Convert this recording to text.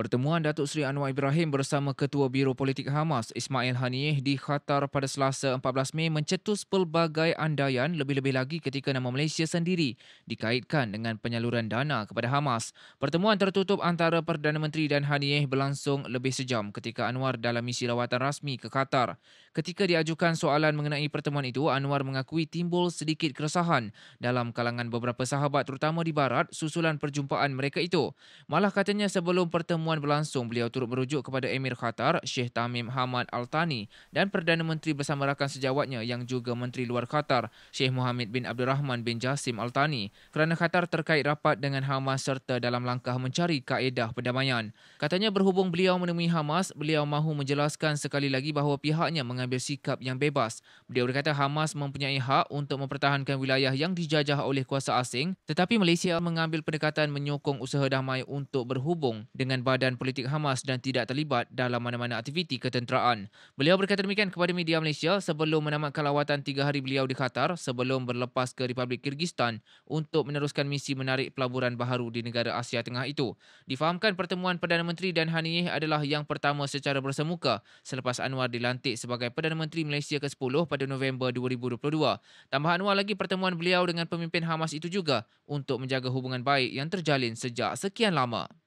Pertemuan Datuk Seri Anwar Ibrahim bersama Ketua Biro Politik Hamas Ismail Haniyeh di Qatar pada Selasa 14 Mei mencetus pelbagai andaian lebih-lebih lagi ketika nama Malaysia sendiri dikaitkan dengan penyaluran dana kepada Hamas. Pertemuan tertutup antara Perdana Menteri dan Haniyeh berlangsung lebih sejam ketika Anwar dalam misi lawatan rasmi ke Qatar. Ketika diajukan soalan mengenai pertemuan itu, Anwar mengakui timbul sedikit keresahan dalam kalangan beberapa sahabat terutama di barat susulan perjumpaan mereka itu. Malah katanya sebelum pertemuan berlangsung, beliau turut merujuk kepada Emir Qatar, Sheikh Tamim Hamad Al Thani dan Perdana Menteri bersama rakan sejawatnya yang juga Menteri Luar Qatar, Sheikh Mohammed bin Abdul Rahman bin Jasim Al Thani kerana Qatar terkait rapat dengan Hamas serta dalam langkah mencari kaedah perdamaian. Katanya berhubung beliau menemui Hamas, beliau mahu menjelaskan sekali lagi bahawa pihaknya meng- mengambil sikap yang bebas. Beliau berkata Hamas mempunyai hak untuk mempertahankan wilayah yang dijajah oleh kuasa asing tetapi Malaysia mengambil pendekatan menyokong usaha damai untuk berhubung dengan badan politik Hamas dan tidak terlibat dalam mana-mana aktiviti ketenteraan. Beliau berkata demikian kepada media Malaysia sebelum menamatkan lawatan tiga hari beliau di Qatar sebelum berlepas ke Republik Kyrgyzstan untuk meneruskan misi menarik pelaburan baharu di negara Asia Tengah itu. Difahamkan pertemuan Perdana Menteri dan Haniyeh adalah yang pertama secara bersemuka selepas Anwar dilantik sebagai Perdana Menteri Malaysia ke-10 pada November 2022. Tambahan wah lagi pertemuan beliau dengan pemimpin Hamas itu juga untuk menjaga hubungan baik yang terjalin sejak sekian lama.